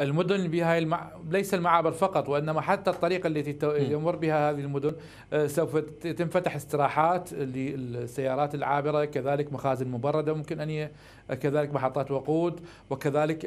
المدن بها المع... ليس المعابر فقط وانما حتى الطريقه التي يمر بها هذه المدن آه، سوف تنفتح استراحات للسيارات العابره كذلك مخازن مبرده ممكن ان ي... كذلك محطات وقود وكذلك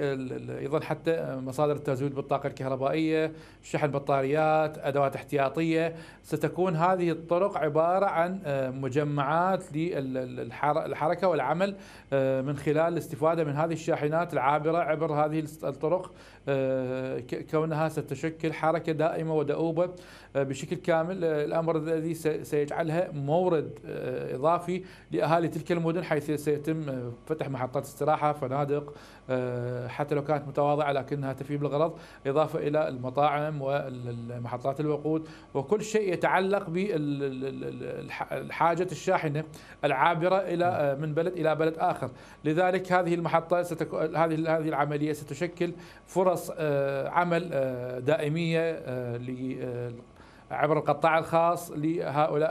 ايضا حتى مصادر التزويد بالطاقه الكهربائيه شحن بطاريات ادوات احتياطيه ستكون هذه الطرق عباره عن آه، مجمعات للحركه والعمل آه، من خلال الاستفاده من هذه الشاحنات العابره عبر هذه الطرق آه، كونها ستشكل حركة دائمة ودؤوبة آه، بشكل كامل آه، الأمر الذي سيجعلها مورد إضافي لأهالي تلك المدن حيث سيتم فتح محطات استراحة فنادق حتى لو كانت متواضعة لكنها تفي بالغرض إضافة إلى المطاعم والمحطات الوقود وكل شيء يتعلق بالحاجة الشاحنة العابرة إلى من بلد إلى بلد آخر لذلك هذه المحطة ستكون هذه هذه العملية ستشكل فرص فرص آه، عمل آه، دائمية آه، عبر القطاع الخاص لهؤلاء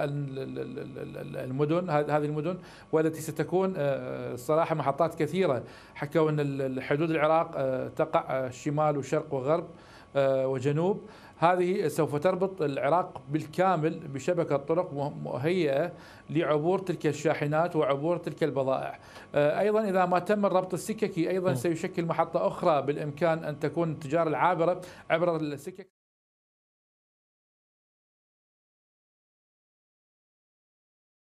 المدن هذه المدن والتي ستكون الصراحه محطات كثيره حكوا ان حدود العراق تقع شمال وشرق وغرب آه، وجنوب هذه سوف تربط العراق بالكامل بشبكة طرق مهيئة لعبور تلك الشاحنات وعبور تلك البضائع آه، أيضا إذا ما تم الربط السككي أيضا سيشكل محطة أخرى بالإمكان أن تكون التجارة العابرة عبر السكك